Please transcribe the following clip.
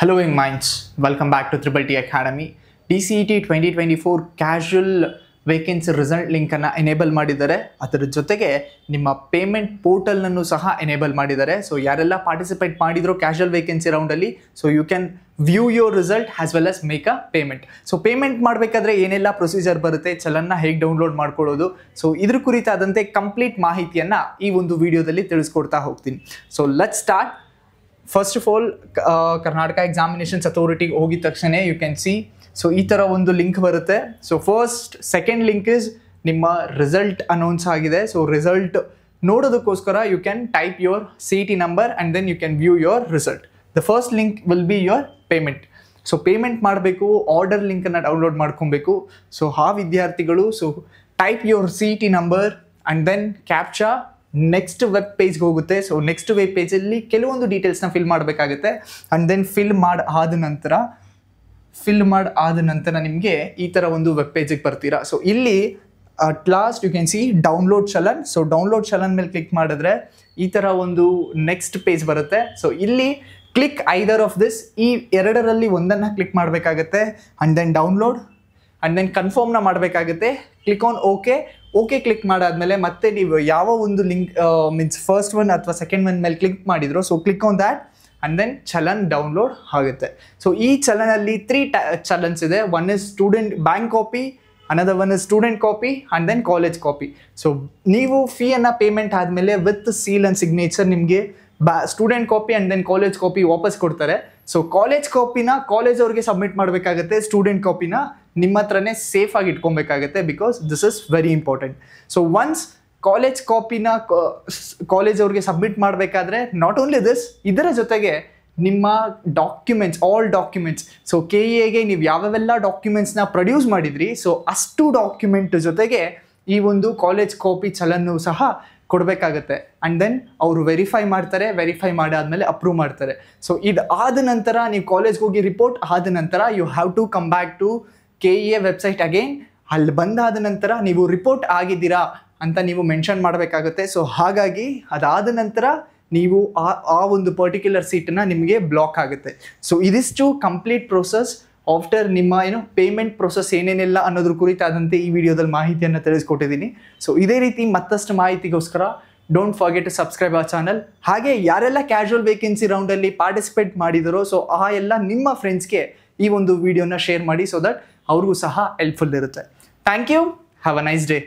Hello young minds, welcome back to Triple T Academy. DCET 2024 casual vacancy result ಲಿಂಕನ್ನು enable ಮಾಡಿದ್ದಾರೆ ಅದರ ಜೊತೆಗೆ ನಿಮ್ಮ ಪೇಮೆಂಟ್ ಪೋರ್ಟಲನ್ನು ಸಹ ಎನೇಬಲ್ ಮಾಡಿದ್ದಾರೆ ಸೊ ಯಾರೆಲ್ಲ ಪಾರ್ಟಿಸಿಪೇಟ್ ಮಾಡಿದ್ರು ಕ್ಯಾಶುವಲ್ ವೇಕೆನ್ಸಿ ರೌಂಡಲ್ಲಿ so you can view your result as well as make a payment so payment ಮಾಡಬೇಕಾದ್ರೆ ಏನೆಲ್ಲ ಪ್ರೊಸೀಜರ್ ಬರುತ್ತೆ ಚಲನ್ನ ಹೇಗೆ ಡೌನ್ಲೋಡ್ ಮಾಡ್ಕೊಳ್ಳೋದು ಸೊ ಇದ್ರ ಕುರಿತಾದಂತೆ ಕಂಪ್ಲೀಟ್ ಮಾಹಿತಿಯನ್ನು ಈ ಒಂದು ವಿಡಿಯೋದಲ್ಲಿ ತಿಳಿಸ್ಕೊಡ್ತಾ ಹೋಗ್ತೀನಿ so let start first of all Karnataka examinations ಅಥಾರಿಟಿಗೆ ಹೋಗಿದ ತಕ್ಷಣ ಯು ಕ್ಯಾನ್ ಸಿ ಸೊ ಈ ಥರ ಒಂದು ಲಿಂಕ್ ಬರುತ್ತೆ so first second link is ನಿಮ್ಮ ರಿಸಲ್ಟ್ ಅನೌನ್ಸ್ ಆಗಿದೆ ಸೊ ರಿಸಲ್ಟ್ ನೋಡೋದಕ್ಕೋಸ್ಕರ you can type your C T number and then you can view your result the first link will be your payment so payment ಮಾಡಬೇಕು order ಲಿಂಕನ್ನು download ಮಾಡ್ಕೊಬೇಕು so ಆ ವಿದ್ಯಾರ್ಥಿಗಳು so type your C T number and then captcha next web ಪೇಜ್ಗೆ ಹೋಗುತ್ತೆ so next web ಪೇಜಲ್ಲಿ ಕೆಲವೊಂದು ಡೀಟೇಲ್ಸ್ನ ಫಿಲ್ ಮಾಡಬೇಕಾಗುತ್ತೆ ಆ್ಯಂಡ್ ದೆನ್ ಫಿಲ್ ಮಾಡಿ ಆದ ನಂತರ ಫಿಲ್ ಮಾಡಿ ಆದ ನಂತರ ನಿಮಗೆ ಈ ಥರ ಒಂದು ವೆಬ್ ಪೇಜಿಗೆ ಬರ್ತೀರಾ ಸೊ ಇಲ್ಲಿ at last you can see download challan so download challan ಮೇಲೆ ಕ್ಲಿಕ್ ಮಾಡಿದ್ರೆ ಈ ಥರ ಒಂದು ನೆಕ್ಸ್ಟ್ ಪೇಜ್ ಬರುತ್ತೆ ಸೊ ಇಲ್ಲಿ ಕ್ಲಿಕ್ ಐದರ್ ಆಫ್ ದಿಸ್ ಈ ಎರಡರಲ್ಲಿ ಒಂದನ್ನು ಕ್ಲಿಕ್ ಮಾಡಬೇಕಾಗತ್ತೆ and then download and then ಕನ್ಫರ್ಮ್ನ ಮಾಡಬೇಕಾಗುತ್ತೆ click on okay okay click ಮಾಡಾದ್ಮೇಲೆ ಮತ್ತೆ ನೀವು ಯಾವ ಒಂದು ಲಿಂಕ್ ಮೀನ್ಸ್ ಫಸ್ಟ್ ಒನ್ ಅಥವಾ ಸೆಕೆಂಡ್ ಒನ್ ಮೇಲೆ ಕ್ಲಿಕ್ ಮಾಡಿದ್ರು so click on that and then challan download ಆಗುತ್ತೆ ಸೊ ಈ ಚಲನಲ್ಲಿ ತ್ರೀ ಟ ಚಲನ್ಸ್ ಇದೆ one is student bank copy another one is student copy and then college copy so ನೀವು ಫೀಯನ್ನು ಪೇಮೆಂಟ್ ಆದಮೇಲೆ ವಿತ್ ಸೀಲ್ ಅಂಡ್ ಸಿಗ್ನೇಚರ್ ನಿಮಗೆ ಬ್ಯಾ student copy and then college copy ವಾಪಸ್ ಕೊಡ್ತಾರೆ ಸೊ ಕಾಲೇಜ್ ಕಾಪಿನ ಕಾಲೇಜ್ ಅವ್ರಿಗೆ ಸಬ್ಮಿಟ್ ಮಾಡಬೇಕಾಗುತ್ತೆ ಸ್ಟೂಡೆಂಟ್ ಕಾಪಿನ ನಿಮ್ಮ ಹತ್ರನೇ ಸೇಫಾಗಿ ಇಟ್ಕೊಬೇಕಾಗತ್ತೆ because this is very important so once college ಕಾಪಿನ ಕಾಲೇಜ್ ಅವ್ರಿಗೆ ಸಬ್ಮಿಟ್ ಮಾಡಬೇಕಾದ್ರೆ ನಾಟ್ ಓನ್ಲಿ ದಿಸ್ ಇದರ ಜೊತೆಗೆ ನಿಮ್ಮ documents all documents so K ಎಗೆ ನೀವು ಯಾವೆಲ್ಲ ಡಾಕ್ಯುಮೆಂಟ್ಸ್ನ ಪ್ರೊಡ್ಯೂಸ್ ಮಾಡಿದ್ರಿ ಸೊ ಅಷ್ಟು ಡಾಕ್ಯುಮೆಂಟ್ ಜೊತೆಗೆ ಈ ಒಂದು ಕಾಲೇಜ್ ಕಾಪಿ ಚಲನ್ನು ಸಹ ಕೊಡಬೇಕಾಗತ್ತೆ ಆ್ಯಂಡ್ ದೆನ್ ಅವರು ವೆರಿಫೈ ಮಾಡ್ತಾರೆ ವೆರಿಫೈ ಮಾಡಾದಮೇಲೆ ಅಪ್ರೂವ್ ಮಾಡ್ತಾರೆ ಸೊ ಇದು ಆದ ನಂತರ ನೀವು ಕಾಲೇಜ್ಗೆ ಹೋಗಿ ರಿಪೋರ್ಟ್ ಆದ ನಂತರ you have to come back to K E A website again ಅಲ್ಲಿ ಬಂದಾದ ನಂತರ ನೀವು ರಿಪೋರ್ಟ್ ಆಗಿದ್ದೀರಾ ಅಂತ ನೀವು ಮೆನ್ಷನ್ ಮಾಡಬೇಕಾಗುತ್ತೆ ಸೊ ಹಾಗಾಗಿ ಅದಾದ ನಂತರ ನೀವು ಆ ಆ ಒಂದು ಪರ್ಟಿಕ್ಯುಲರ್ ಸೀಟನ್ನು ನಿಮಗೆ ಬ್ಲಾಕ್ ಆಗುತ್ತೆ ಸೊ ಇದಿಷ್ಟು ಕಂಪ್ಲೀಟ್ ಪ್ರೋಸೆಸ್ ಆಫ್ಟರ್ ನಿಮ್ಮ ಏನು ಪೇಮೆಂಟ್ ಪ್ರೊಸೆಸ್ ಏನೇನೆಲ್ಲ ಅನ್ನೋದ್ರ ಕುರಿತಾದಂತೆ ಈ ವಿಡಿಯೋದಲ್ಲಿ ಮಾಹಿತಿಯನ್ನು ತಿಳಿಸ್ಕೊಟ್ಟಿದ್ದೀನಿ ಸೊ ಇದೇ ರೀತಿ ಮತ್ತಷ್ಟು ಮಾಹಿತಿಗೋಸ್ಕರ ಡೋಂಟ್ ಫಾರ್ಗೆಟ್ ಟು ಸಬ್ಸ್ಕ್ರೈಬ್ ಆ ಚಾನಲ್ ಹಾಗೆ ಯಾರೆಲ್ಲ ಕ್ಯಾಶುವಲ್ ವೇಕೆನ್ಸಿ ರೌಂಡಲ್ಲಿ ಪಾರ್ಟಿಸಿಪೇಟ್ ಮಾಡಿದರೋ ಸೊ ಆ ಎಲ್ಲ ನಿಮ್ಮ ಫ್ರೆಂಡ್ಸ್ಗೆ ಈ ಒಂದು ವಿಡಿಯೋನ ಶೇರ್ ಮಾಡಿ ಸೊ ದಟ್ ಅವ್ರಿಗೂ ಸಹ ಹೆಲ್ಪ್ಫುಲ್ ಇರುತ್ತೆ thank you have a nice day